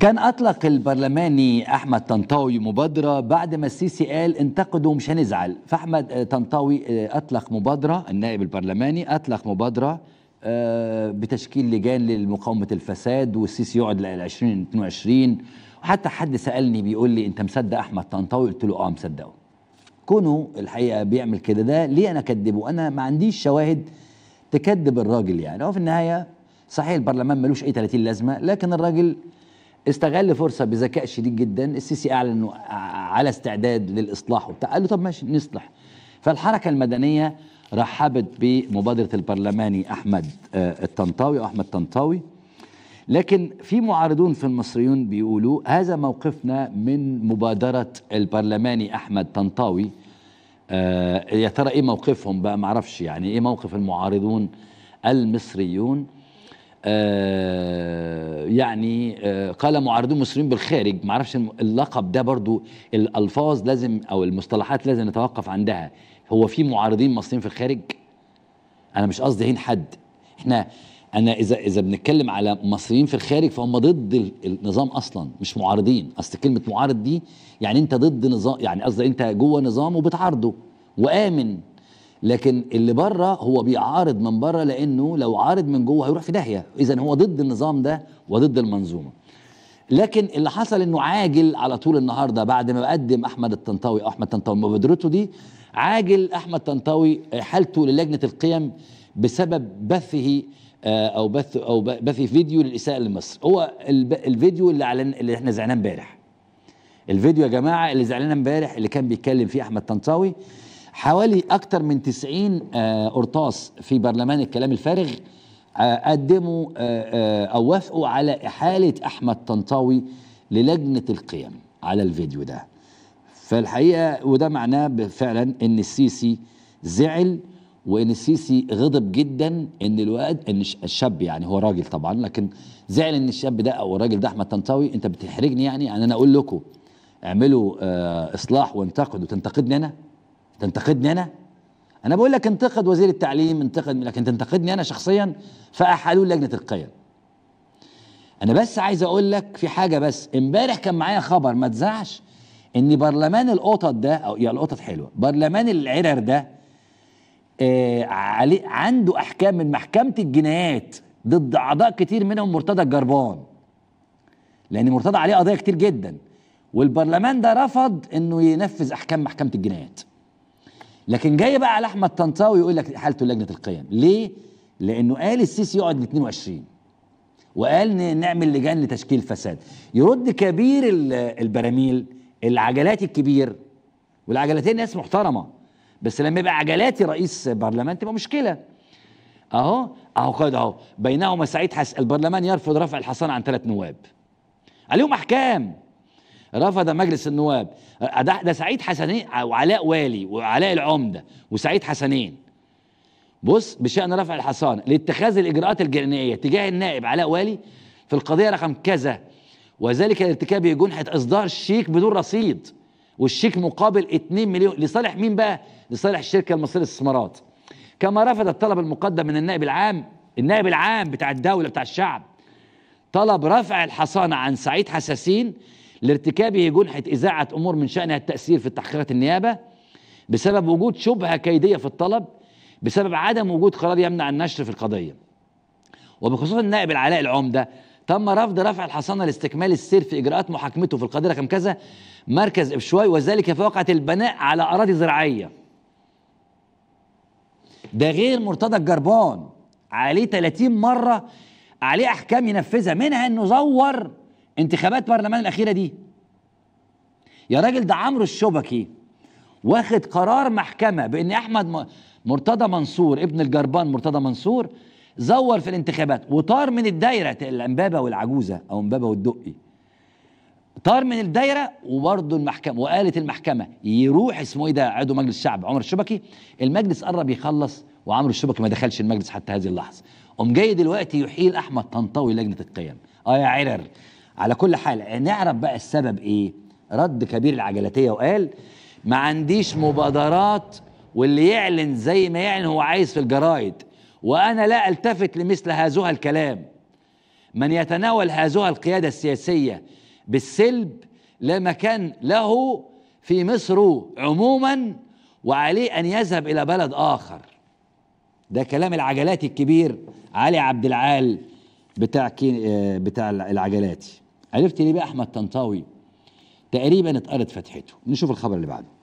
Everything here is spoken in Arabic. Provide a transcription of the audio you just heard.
كان أطلق البرلماني أحمد طنطاوي مبادرة بعد ما السيسي قال انتقدوا مش هنزعل فأحمد آه، طنطاوي آه، أطلق مبادرة النائب البرلماني أطلق مبادرة آه، بتشكيل لجان لمقاومة الفساد والسيسي يقعد ل 2022 وحتى حد سألني بيقول لي أنت مصدق أحمد طنطاوي قلت له أه مصدقه كونه الحقيقة بيعمل كده ده ليه أنا أكدبه أنا ما عنديش شواهد تكذب الراجل يعني هو في النهاية صحيح البرلمان ملوش أي 30 لازمة لكن الراجل استغل فرصه بذكاء شديد جدا السيسي اعلن انه على استعداد للاصلاح وبتاع قال له طب ماشي نصلح فالحركه المدنيه رحبت بمبادره البرلماني احمد آه، الطنطاوي او احمد طنطاوي لكن في معارضون في المصريون بيقولوا هذا موقفنا من مبادره البرلماني احمد طنطاوي آه، يا ترى ايه موقفهم بقى معرفش يعني ايه موقف المعارضون المصريون آه، يعني آه، قال معارضو المسلمين بالخارج ما اعرفش اللقب ده برضو الألفاظ لازم أو المصطلحات لازم نتوقف عندها هو في معارضين مصريين في الخارج أنا مش قصدي هين حد احنا أنا إذا إذا بنتكلم على مصريين في الخارج فهم ضد النظام أصلا مش معارضين أصل كلمة معارض دي يعني أنت ضد نظام يعني قصدي أنت جوه نظام وبتعارضه وآمن لكن اللي بره هو بيعارض من بره لانه لو عارض من جوه هيروح في داهيه اذا هو ضد النظام ده وضد المنظومه لكن اللي حصل انه عاجل على طول النهارده بعد ما قدم احمد الطنطاوي احمد طنطاوي مبادرته دي عاجل احمد طنطاوي حالته للجنه القيم بسبب بثه آه، او بث او بث فيديو للاساءه لمصر هو الفيديو اللي اعلن اللي احنا زعلناه امبارح الفيديو يا جماعه اللي زعلنا امبارح اللي كان بيتكلم فيه احمد طنطاوي حوالي أكثر من 90 آه، قرطاس في برلمان الكلام الفارغ آه، قدموا آه، أو وافقوا على إحالة أحمد طنطاوي للجنة القيم على الفيديو ده فالحقيقة وده معناه فعلا إن السيسي زعل وان السيسي غضب جدا ان الواد ان الشاب يعني هو راجل طبعا لكن زعل ان الشاب ده او الراجل ده احمد طنطاوي انت بتحرجني يعني, يعني انا اقول لكم اعملوا اصلاح وانتقدوا تنتقدني انا تنتقدني انا انا بقول لك انتقد وزير التعليم انتقد لكن تنتقدني انا شخصيا فاحالوا لجنه القيم انا بس عايز اقول لك في حاجه بس امبارح كان معايا خبر ما تزعش ان برلمان القطط ده او يا القطط حلوه برلمان العرر ده آه علي عنده احكام من محكمه الجنايات ضد اعضاء كتير منهم مرتضى الجربان لان مرتضى عليه قضايا كتير جدا والبرلمان ده رفض انه ينفذ احكام محكمه الجنايات لكن جاي بقى على احمد طنطاوي يقول لك حالته لجنه القيم ليه لانه قال السيسي يقعد ل 22 وقال نعمل لجان لتشكيل فساد يرد كبير البراميل العجلات الكبير والعجلتين ناس محترمه بس لما يبقى عجلاتي رئيس برلمان تبقى مشكله اهو اهو قائد اهو بينهما سعيد حس البرلمان يرفض رفع الحصانه عن ثلاث نواب عليهم احكام رفض مجلس النواب أه، ده سعيد حسنين وعلاء والي وعلاء العمده وسعيد حسنين بص بشان رفع الحصانه لاتخاذ الاجراءات الجنائيه تجاه النائب علاء والي في القضيه رقم كذا وذلك الارتكاب جنحه اصدار شيك بدون رصيد والشيك مقابل 2 مليون لصالح مين بقى؟ لصالح الشركه المصريه للاستثمارات كما رفض الطلب المقدم من النائب العام النائب العام بتاع الدوله بتاع الشعب طلب رفع الحصانه عن سعيد حساسين لارتكابه جنحة إذاعة أمور من شأنها التأثير في تحقيقات النيابة بسبب وجود شبهة كيدية في الطلب بسبب عدم وجود قرار يمنع النشر في القضية وبخصوص النائب العلاء العمدة تم رفض رفع الحصانة لاستكمال السير في إجراءات محاكمته في القضية رقم كذا مركز إبشواي وذلك في وقعة البناء على أراضي زراعية ده غير مرتضى الجربان عليه 30 مرة عليه أحكام ينفذها منها إنه زور انتخابات برلمان الاخيره دي يا راجل ده عمرو الشبكي واخد قرار محكمه بان احمد مرتضى منصور ابن الجربان مرتضى منصور زور في الانتخابات وطار من الدايره الامبابه والعجوزه او امبابه والدقي طار من الدايره وبرضه المحكمه وقالت المحكمه يروح اسمه ايه ده عضو مجلس الشعب عمر الشبكي المجلس قرب يخلص وعمر الشبكي ما دخلش المجلس حتى هذه اللحظه قام جاي دلوقتي يحيل احمد طنطاوي لجنه القيم اه يا عرر على كل حال آه، نعرف بقى السبب ايه رد كبير العجلاتيه وقال ما عنديش مبادرات واللي يعلن زي ما يعلن هو عايز في الجرايد وانا لا التفت لمثل هذا الكلام من يتناول هذا القياده السياسيه بالسلب لا مكان له في مصر عموما وعليه ان يذهب الى بلد اخر ده كلام العجلاتي الكبير علي عبد العال بتاع آه، بتاع العجلاتي عرفت ليه بقى احمد طنطاوي تقريبا اتقرت فتحته نشوف الخبر اللي بعده